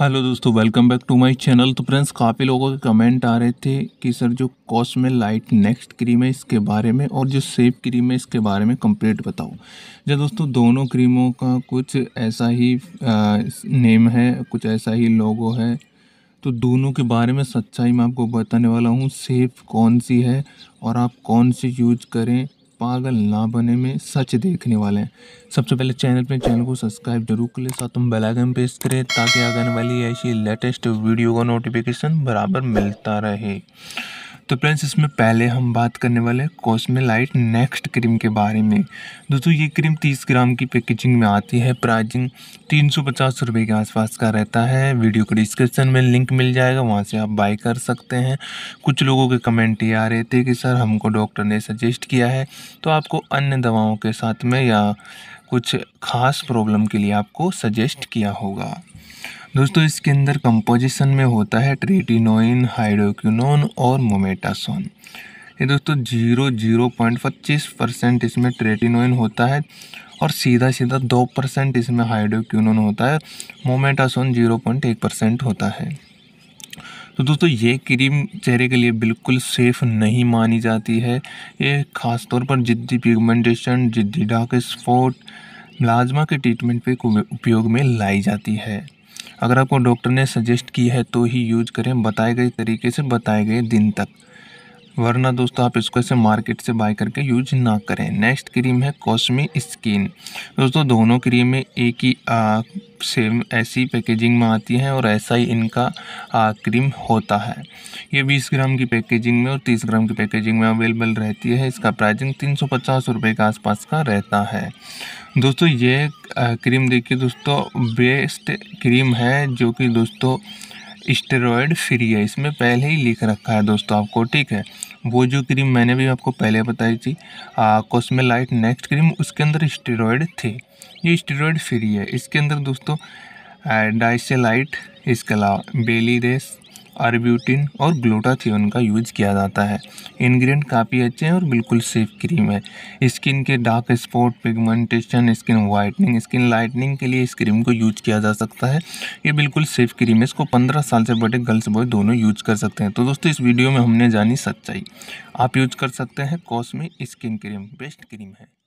hello दोस्तों welcome back to my channel तो friends काफ़ी लोगों के कमेंट आ रहे थे कि सर जो कॉस्मे लाइट नेक्स्ट क्रीम है इसके बारे में और जो सेफ क्रीम है इसके बारे में कंप्लीट बताओ जो दोस्तों दोनों क्रीमों का कुछ ऐसा ही आ, नेम है कुछ ऐसा ही लोगो है तो दोनों के बारे में सच्चाई मैं आपको बताने वाला हूँ सेफ कौन सी है और आप कौन सी यूज करें पागल ना बने में सच देखने वाले हैं सबसे पहले चैनल पे चैनल को सब्सक्राइब जरूर कर ले साथ तुम बेलाइकन प्रेस करें ताकि आने वाली ऐसी लेटेस्ट वीडियो का नोटिफिकेशन बराबर मिलता रहे तो फ्रेंड्स इसमें पहले हम बात करने वाले हैं कॉस्मेलाइट नेक्स्ट क्रीम के बारे में दोस्तों ये क्रीम 30 ग्राम की पैकेजिंग में आती है प्राइजिंग तीन सौ पचास रुपये के आसपास का रहता है वीडियो को डिस्क्रिप्शन में लिंक मिल जाएगा वहाँ से आप बाई कर सकते हैं कुछ लोगों के कमेंट ये आ रहे थे कि सर हमको डॉक्टर ने सजेस्ट किया है तो आपको अन्य दवाओं के साथ में या कुछ ख़ास प्रॉब्लम के लिए आपको सजेस्ट किया होगा दोस्तों इसके अंदर कंपोजिशन में होता है ट्रेटिनोइन हाइड्रोक्यूनोन और मोमेटासोन ये दोस्तों जीरो जीरो पॉइंट पच्चीस परसेंट इसमें ट्रेटिनोइन होता है और सीधा सीधा दो परसेंट इसमें हाइड्रोक्यूनोन होता है मोमेटासोन जीरो पॉइंट एक परसेंट होता है तो दोस्तों ये क्रीम चेहरे के लिए बिल्कुल सेफ़ नहीं मानी जाती है ये ख़ासतौर पर जिद्दी पिगमेंटेशन जिद्दी डार्क स्पॉट लाजमा के ट्रीटमेंट पे उपयोग में लाई जाती है अगर आपको डॉक्टर ने सजेस्ट किया है तो ही यूज करें बताए गए तरीके से बताए गए दिन तक वरना दोस्तों आप इसको ऐसे मार्केट से बाय करके यूज ना करें नेक्स्ट क्रीम है कॉस्मी स्किन दोस्तों दोनों क्रीमें एक ही आ, सेम ऐसी पैकेजिंग में आती हैं और ऐसा ही इनका आ, क्रीम होता है ये 20 ग्राम की पैकेजिंग में और 30 ग्राम की पैकेजिंग में अवेलेबल रहती है इसका प्राइजिंग तीन सौ के आसपास का रहता है दोस्तों ये आ, क्रीम देखिए दोस्तों बेस्ट क्रीम है जो कि दोस्तों स्टेरॉयड फ्री है इसमें पहले ही लिख रखा है दोस्तों आपको ठीक है वो जो क्रीम मैंने भी आपको पहले बताई थी कॉस्मेलाइट नेक्स्ट क्रीम उसके अंदर स्टेरॉयड थे ये स्टेरॉयड फ्री है इसके अंदर दोस्तों डाइसेलाइट इसके अलावा बेली रेस आरब्यूटिन और ग्लूटाथियोन का यूज किया जाता है इन्ग्रीडियंट काफ़ी अच्छे हैं और बिल्कुल सेफ क्रीम है स्किन के dark spot pigmentation skin whitening skin lightening के लिए इस क्रीम को यूज किया जा सकता है ये बिल्कुल सेफ क्रीम है इसको पंद्रह साल से बड़े गर्ल्स बॉय दोनों यूज कर सकते हैं तो दोस्तों इस वीडियो में हमने जानी सच्चाई आप यूज कर सकते हैं Cosme skin cream best cream है